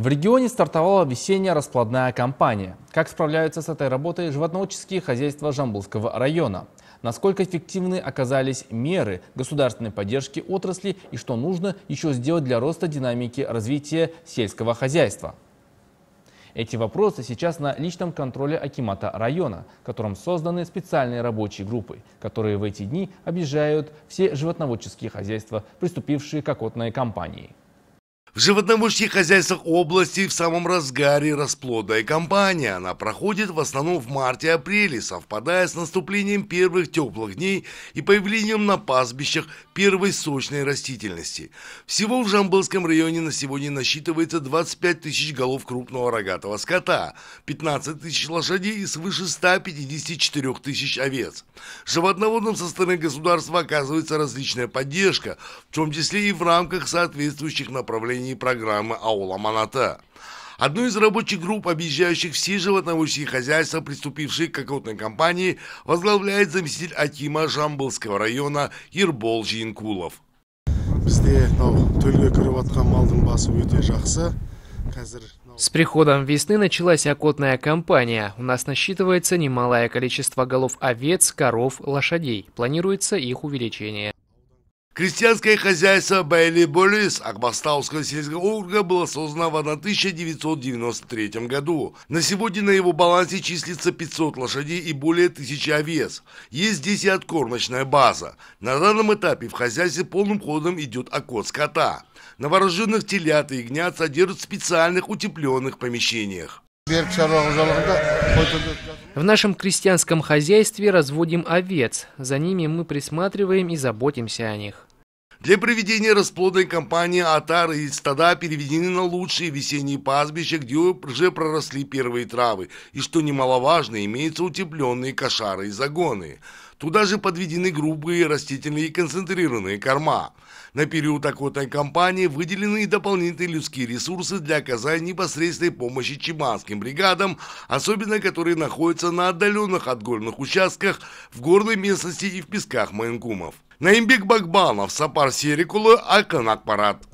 В регионе стартовала весенняя расплодная кампания. Как справляются с этой работой животноводческие хозяйства Жамбулского района? Насколько эффективны оказались меры государственной поддержки отрасли и что нужно еще сделать для роста динамики развития сельского хозяйства? Эти вопросы сейчас на личном контроле Акимата района, которым созданы специальные рабочие группы, которые в эти дни объезжают все животноводческие хозяйства, приступившие к окотной кампании. В животноводческих хозяйствах области в самом разгаре расплодная кампания. Она проходит в основном в марте-апреле, совпадая с наступлением первых теплых дней и появлением на пастбищах первой сочной растительности. Всего в Жамбылском районе на сегодня насчитывается 25 тысяч голов крупного рогатого скота, 15 тысяч лошадей и свыше 154 тысяч овец. Животноводам со стороны государства оказывается различная поддержка, в том числе и в рамках соответствующих направлений осуществлении программы «Аула Маната». Одну из рабочих групп, объезжающих все животноводческие хозяйства, приступившие к окрутной кампании, возглавляет заместитель Акима Жамбылского района Ирбол Жинкулов. С приходом весны началась окотная кампания. У нас насчитывается немалое количество голов овец, коров, лошадей. Планируется их увеличение. Крестьянское хозяйство Бейли Болис Акбастауского сельского округа было создано в 1993 году. На сегодня на его балансе числится 500 лошадей и более 1000 овец. Есть здесь и откормочная база. На данном этапе в хозяйстве полным ходом идет окот скота. Новорожденных телят и ягнят содержат в специальных утепленных помещениях. В нашем крестьянском хозяйстве разводим овец. За ними мы присматриваем и заботимся о них. Для проведения расплодной кампании отары и стада переведены на лучшие весенние пастбища, где уже проросли первые травы, и, что немаловажно, имеются утепленные кошары и загоны. Туда же подведены грубые растительные и концентрированные корма. На период охотной кампании выделены дополнительные людские ресурсы для оказания непосредственной помощи чеманским бригадам, особенно которые находятся на отдаленных от участках, в горной местности и в песках Майнкумов. Наимбек Багбанов, Сапар Серикулы, Аканак Парад.